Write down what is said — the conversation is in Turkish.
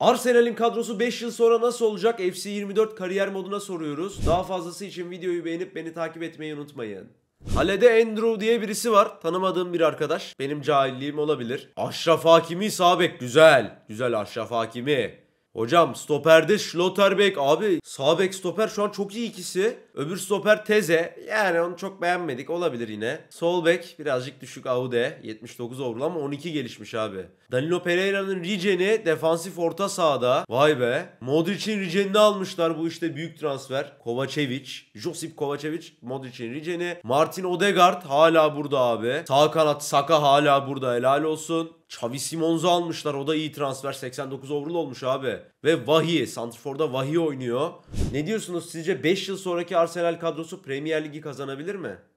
Arsenal'in kadrosu 5 yıl sonra nasıl olacak? FC24 kariyer moduna soruyoruz. Daha fazlası için videoyu beğenip beni takip etmeyi unutmayın. Halede Andrew diye birisi var. Tanımadığım bir arkadaş. Benim cahilliğim olabilir. Aşraf Hakimi Sabek. Güzel. Güzel Aşraf Hakimi. Hocam stoperde Schlotterbeck abi sağ bek stoper şu an çok iyi ikisi. Öbür stoper Teze yani onu çok beğenmedik olabilir yine. Sol bek birazcık düşük Aude 79 overall ama 12 gelişmiş abi. Danilo Pereira'nın Rigen'i defansif orta sahada. Vay be. Modric'in Rigen'ini almışlar bu işte büyük transfer. Kovacevic, Josip Kovacevic, Modric'in Rigen'i. Martin Odegaard hala burada abi. Sağ kanat Saka hala burada helal olsun. Xavi Simons'u almışlar. O da iyi transfer. 89 overall olmuş abi. Ve Vahiy. Santrfor'da Vahiy oynuyor. Ne diyorsunuz? Sizce 5 yıl sonraki Arsenal kadrosu Premier Ligi kazanabilir mi?